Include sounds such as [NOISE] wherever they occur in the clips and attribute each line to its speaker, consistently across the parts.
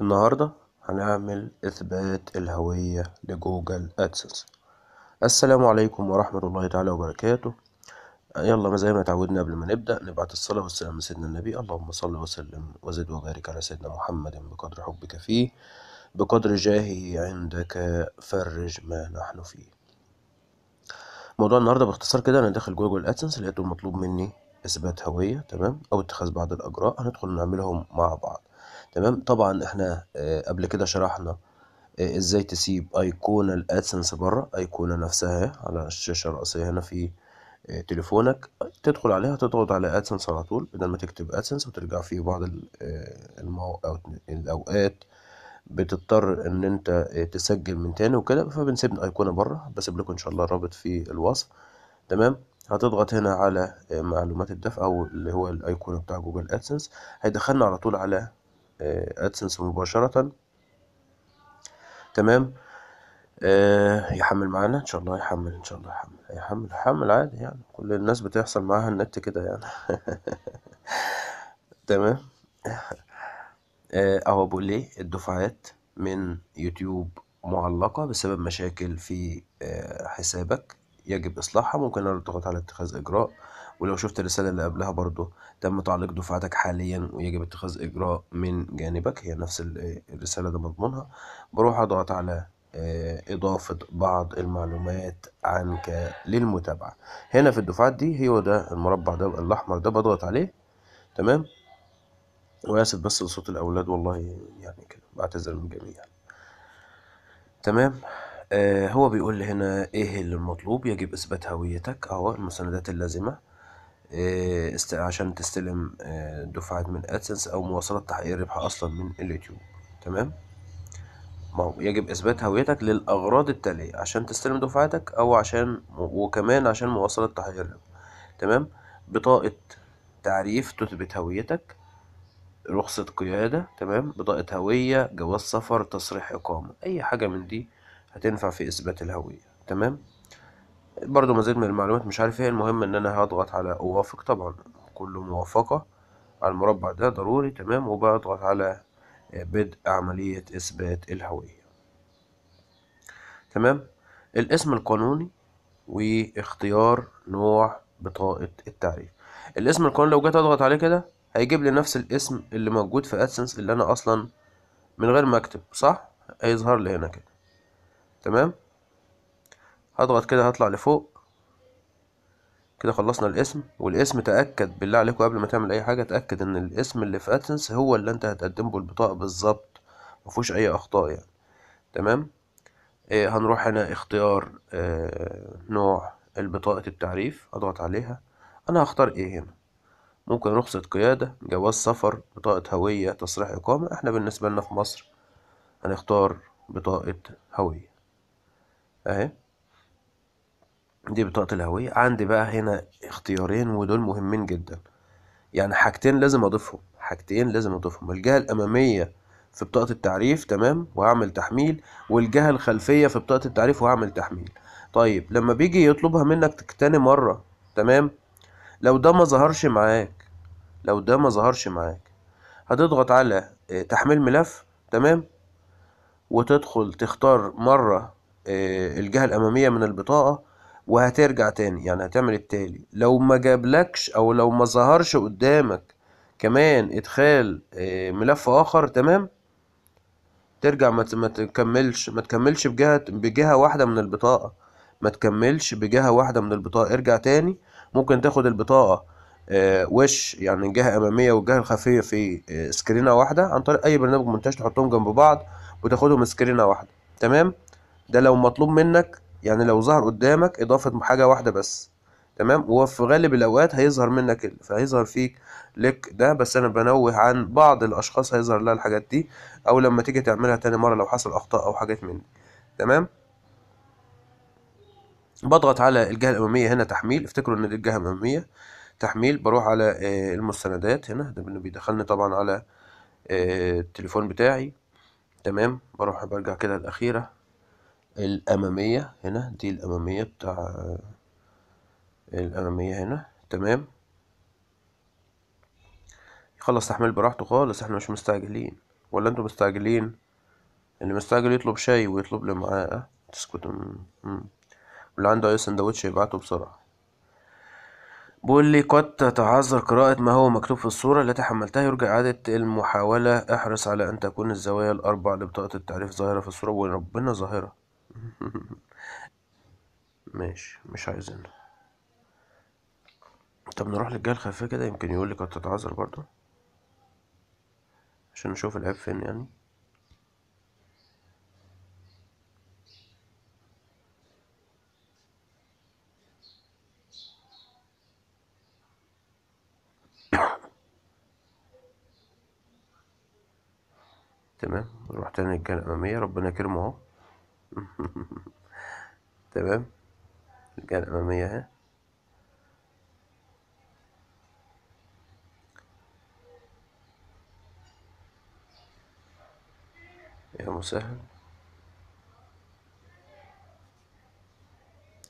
Speaker 1: النهاردة هنعمل إثبات الهوية لجوجل أدسنس السلام عليكم ورحمة الله تعالى وبركاته يلا ما زي ما تعودنا قبل ما نبدأ نبعت الصلاة والسلام لسيدنا النبي اللهم صل وسلم وزد وبارك على سيدنا محمد بقدر حبك فيه بقدر جاهه عندك فرج ما نحن فيه موضوع النهاردة باختصار كده أنا داخل جوجل أدسنس لقيته مطلوب مني إثبات هوية تمام أو اتخاذ بعض الأجراء هندخل نعملهم مع بعض تمام طبعا احنا آه، قبل كده شرحنا آه، ازاي تسيب ايقونة الادسنس بره ايقونة نفسها على الشاشة الرئيسية هنا في آه، تليفونك تدخل عليها تضغط على ادسنس على طول بدل ما تكتب ادسنس وترجع في بعض المو... الاوقات بتضطر ان انت تسجل من تاني وكده فبنسيب الايقونة بره بسيب لكم ان شاء الله الرابط في الوصف تمام هتضغط هنا على معلومات الدفع او اللي هو الايقونة بتاع جوجل ادسنس هيدخلنا على طول على ادسنس مباشرة تمام آه، يحمل معانا ان شاء الله يحمل ان شاء الله يحمل يحمل يحمل عادي يعني كل الناس بتحصل معاها النت كده يعني [LAUGHS] تمام آه، اهو بقول ليه الدفعات من يوتيوب معلقة بسبب مشاكل في آه، حسابك يجب إصلاحها ممكن اضغط على اتخاذ إجراء ولو شفت الرسالة اللي قبلها برضه تم تعليق دفعتك حاليا ويجب اتخاذ إجراء من جانبك هي نفس الرسالة ده مضمونها بروح أضغط على آه، إضافة بعض المعلومات عنك للمتابعة هنا في الدفعات دي هي ده المربع ده الأحمر ده بضغط عليه تمام وآسف بس لصوت الأولاد والله يعني كده بعتذر من الجميع تمام آه هو بيقول هنا إيه اللي المطلوب يجب إثبات هويتك أهو المستندات اللازمة إيه، عشان تستلم آه، دفعة من ادسنس او مواصلة تحقيق الربح اصلا من اليوتيوب تمام يجب اثبات هويتك للاغراض التالية عشان تستلم دفعتك او عشان وكمان عشان مواصلة تحقيق الربح تمام بطاقة تعريف تثبت هويتك رخصة قيادة تمام بطاقة هوية جواز سفر تصريح إقامة أي حاجة من دي هتنفع في إثبات الهوية تمام برضو مزيد من المعلومات مش عارف ايه المهم ان انا هضغط على اوافق طبعا كله موافقة على المربع ده ضروري تمام وبضغط على بدء عملية اثبات الهوية تمام الاسم القانوني واختيار نوع بطاقة التعريف الاسم القانوني لو جيت اضغط عليه كده هيجيب لي نفس الاسم اللي موجود في ادسنس اللي انا اصلا من غير ما اكتب صح هيظهر لي هنا كده تمام هضغط كده هطلع لفوق كده خلصنا الاسم والاسم تأكد بالله عليكم قبل ما تعمل اي حاجة تأكد ان الاسم اللي في ادسنس هو اللي انت هتقدمه البطاقة بالظبط مفهوش اي اخطاء يعني تمام إيه هنروح هنا اختيار إيه نوع البطاقة التعريف اضغط عليها انا هختار ايه هنا ممكن رخصة قيادة جواز سفر بطاقة هوية تصريح اقامة احنا بالنسبة لنا في مصر هنختار بطاقة هوية اهي دي بطاقة الهوية عندي بقى هنا اختيارين ودول مهمين جدا يعني حاجتين لازم اضيفهم حاجتين لازم اضيفهم الجهة الامامية في بطاقة التعريف تمام وهعمل تحميل والجهة الخلفية في بطاقة التعريف وهعمل تحميل طيب لما بيجي يطلبها منك تاني مرة تمام لو ده ما ظهرش معاك لو ده ما ظهرش معاك هتضغط على آه، تحميل ملف تمام وتدخل تختار مرة آه، الجهة الأمامية من البطاقة وهترجع تاني يعني هتعمل التالي لو ما جابلكش او لو ما ظهرش قدامك كمان ادخال آه، ملف اخر تمام ترجع ما تكملش ما تكملش بجهه بجهه واحده من البطاقه ما تكملش بجهه واحده من البطاقه ارجع تاني ممكن تاخد البطاقه آه، وش يعني الجهه الاماميه والجهه الخلفيه في آه، سكرينه واحده عن طريق اي برنامج مونتاج تحطهم جنب بعض وتاخدهم سكرينه واحده تمام ده لو مطلوب منك يعني لو ظهر قدامك اضافه حاجه واحده بس تمام وفي غالب الاوقات هيظهر منك ال فهيظهر فيك لك ده بس انا بنوه عن بعض الاشخاص هيظهر لها الحاجات دي او لما تيجي تعملها تاني مره لو حصل اخطاء او حاجات من دي تمام بضغط على الجهه الاماميه هنا تحميل افتكروا ان دي الجهه الاماميه تحميل بروح على آه، المستندات هنا ده بيدخلني طبعا على آه، التليفون بتاعي تمام بروح برجع كده الاخيره الأمامية هنا دي الأمامية بتاع الأمامية هنا تمام يخلص تحميل براحته خالص احنا مش مستعجلين ولا انتوا مستعجلين اللي مستعجل يطلب شاي ويطلب لي معاه تسكت واللي عنده اي سندوتش يبعته بسرعة بيقول لي قد تتعذر قراءة ما هو مكتوب في الصورة التي حملتها يرجى إعادة المحاولة احرص على أن تكون الزوايا الأربع لبطاقة التعريف ظاهرة في الصورة وربنا ظاهرة [LAUGHS] ماشي مش عايزين طب نروح للجهة الخفية كده يمكن يقول لي كانت تتعذر برضو عشان نشوف العيب فين يعني [COUGHS] تمام نروح تاني للجهة الأمامية ربنا يكرمه اهو [LAUGHS] تمام الجهة الأمامية أهي يا مسهل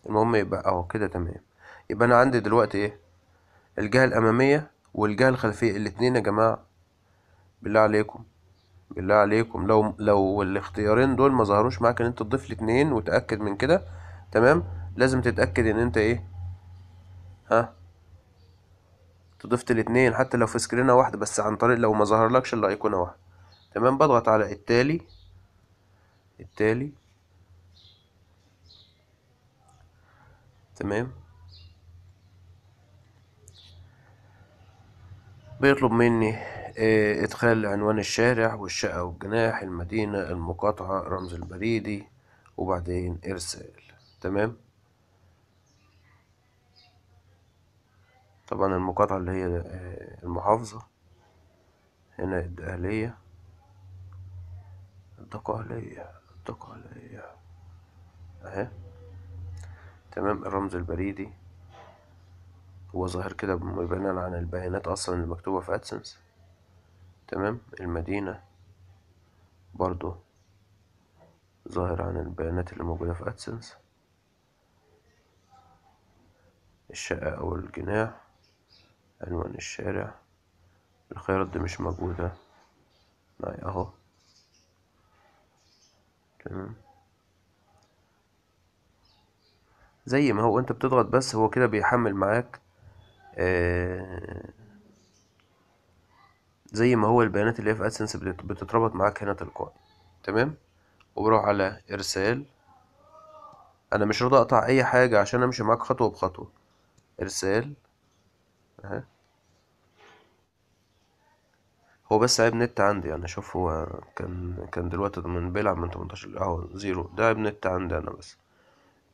Speaker 1: المهم يبقى اهو كده تمام يبقى انا عندي دلوقتي ايه الجهة الامامية والجهة الخلفية الاتنين يا جماعة بالله عليكم بالله عليكم لو لو الاختيارين دول ما ظهروش معاك ان انت تضيف الاثنين وتاكد من كده تمام لازم تتاكد ان انت ايه ها تضيفت الاثنين حتى لو في سكرينه واحده بس عن طريق لو ما ظهرلكش الايقونه واحده تمام بضغط على التالي التالي تمام بيطلب مني آه، إدخال عنوان الشارع والشقة والجناح المدينة المقاطعة رمز البريدي وبعدين إرسال تمام طبعا المقاطعة اللي هي آه، المحافظة هنا الدقهلية الدقهلية الدقهلية أهي تمام الرمز البريدي هو ظاهر كده بناء عن البيانات أصلا المكتوبة في أدسنس تمام المدينة برضو ظاهر عن البيانات اللي موجودة في أدسنس الشقة أو الجناح عنوان الشارع الخيارات دي مش موجودة معي أهو تمام زي ما هو انت بتضغط بس هو كده بيحمل معاك آه زي ما هو البيانات اللي هي في ادسنس بتتربط معاك هنا تلقائي تمام وبروح على ارسال انا مش راضي اقطع اي حاجه عشان امشي معاك خطوه بخطوه ارسال اهي هو بس عيب نت عندي انا شوف هو كان كان دلوقتي من بيلعب من 18 اهو زيرو ده عيب نت عندي انا بس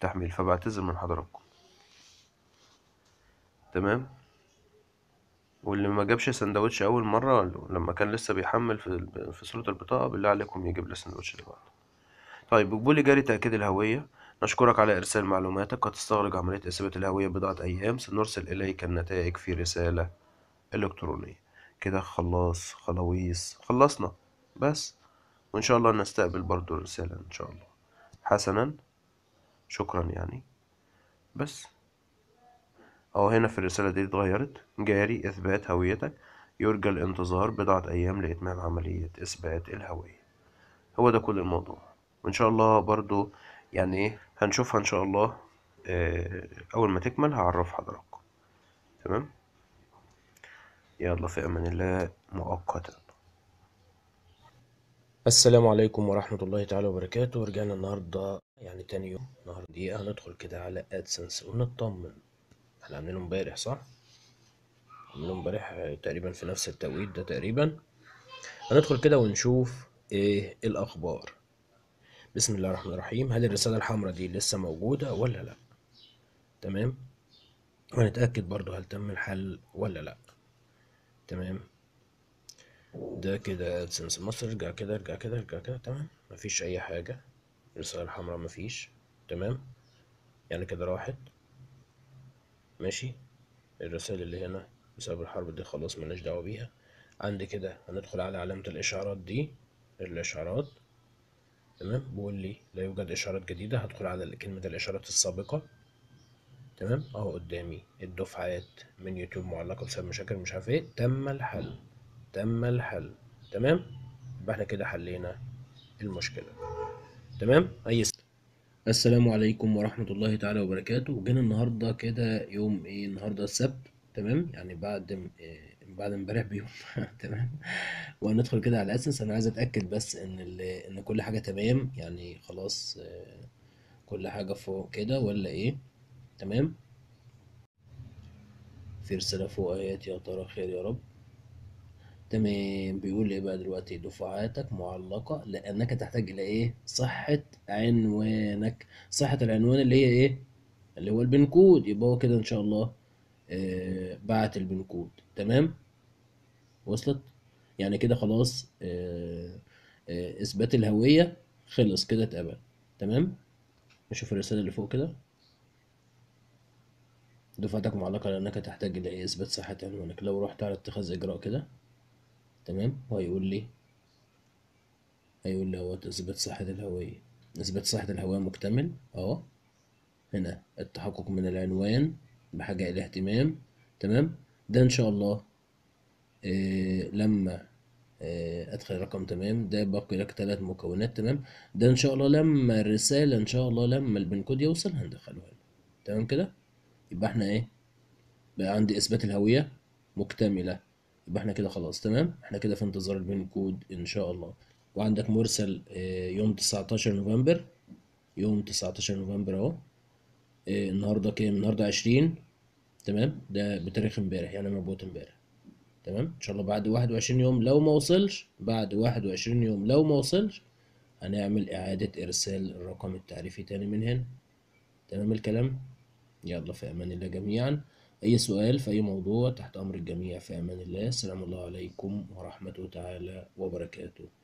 Speaker 1: تحميل فبعتذر من حضراتكم تمام واللي ما جابش سندوتش أول مرة لما كان لسه بيحمل في في صورة البطاقة بالله عليكم يجيب لي سندوتش دلوقتي طيب لي جاري تأكيد الهوية نشكرك على إرسال معلوماتك هتستغرق عملية إثبات الهوية بضعة أيام سنرسل إليك النتائج في رسالة إلكترونية كده خلاص خلاويص خلصنا بس وإن شاء الله نستقبل برضو الرساله إن شاء الله حسنا شكرا يعني بس اهو هنا في الرسالة دي اتغيرت جاري إثبات هويتك يرجى الانتظار بضعة أيام لإتمام عملية إثبات الهوية هو ده كل الموضوع وإن شاء الله برضو يعني إيه هنشوفها إن شاء الله آه، أول ما تكمل هعرف حضراتكم تمام يلا في أمان الله مؤقتا
Speaker 2: السلام عليكم ورحمة الله تعالى وبركاته رجعنا النهاردة يعني تاني يوم النهاردة دقيقة هندخل كده على أدسنس ونطمن احنا عاملينه امبارح صح عاملينه امبارح آه، تقريبا في نفس التوقيت ده تقريبا هندخل كده ونشوف ايه الاخبار بسم الله الرحمن الرحيم هل الرساله الحمراء دي لسه موجوده ولا لا تمام هنتاكد برضو هل تم الحل ولا لا تمام ده كده ادسنس مصر ارجع كده ارجع كده ارجع كده تمام مفيش اي حاجه الرساله الحمراء مفيش تمام يعني كده راحت ماشي الرسائل اللي هنا بسبب الحرب دي خلاص ملناش دعوة بيها عند كده هندخل على علامة الإشعارات دي الإشعارات تمام بيقول لي لا يوجد إشعارات جديدة هدخل على كلمة الإشعارات السابقة تمام أهو قدامي الدفعات من يوتيوب معلقة بسبب مشاكل مش عارف إيه تم الحل تم الحل تمام يبقى إحنا كده حلينا المشكلة تمام أي السلام عليكم ورحمة الله تعالى وبركاته جينا النهاردة كده يوم ايه النهاردة السبت تمام يعني بعد م... إيه، بعد امبارح بيوم [LAUGHS] تمام وندخل كده على اساس انا عايز اتاكد بس ان ال... ان كل حاجة تمام يعني خلاص آه، كل حاجة فوق كده ولا ايه تمام في رسالة فوق ايات يا ترى خير يا رب تمام بيقول ايه بقى دلوقتي دفعاتك معلقة لأنك تحتاج إلى ايه صحة عنوانك صحة العنوان اللي هي ايه اللي هو البنكود يبقى هو كده إن شاء الله آه بعت البنكود تمام وصلت يعني كده خلاص آه آه إثبات الهوية خلص كده اتقبل تمام نشوف الرسالة اللي فوق كده دفعتك معلقة لأنك تحتاج إلى إيه؟ إثبات صحة عنوانك لو رحت على اتخاذ إجراء كده تمام وهيقول لي هيقول لي اهوت اثبت صحة الهوية اثبت صحة الهوية مكتمل اهو هنا التحقق من العنوان بحاجة الى اهتمام تمام ده ان شاء الله إيه لما إيه ادخل رقم تمام ده باقي لك ثلاث مكونات تمام ده ان شاء الله لما الرسالة ان شاء الله لما البنكود يوصل هندخله هنا تمام كده يبقى احنا ايه بقى عندي اثبات الهوية مكتملة يبقى احنا كده خلاص تمام احنا كده في انتظار البين كود ان شاء الله وعندك مرسل آه، يوم 19 نوفمبر يوم 19 نوفمبر اهو آه، النهارده كام النهارده 20 تمام ده بتاريخ امبارح يعني مبعوث امبارح تمام ان شاء الله بعد 21 يوم لو ما وصلش بعد 21 يوم لو ما وصلش هنعمل اعادة ارسال الرقم التعريفي تاني من هنا تمام الكلام يلا في امان الله جميعا أي سؤال في أي موضوع تحت أمر الجميع في أمان الله السلام الله عليكم ورحمة تعالى وبركاته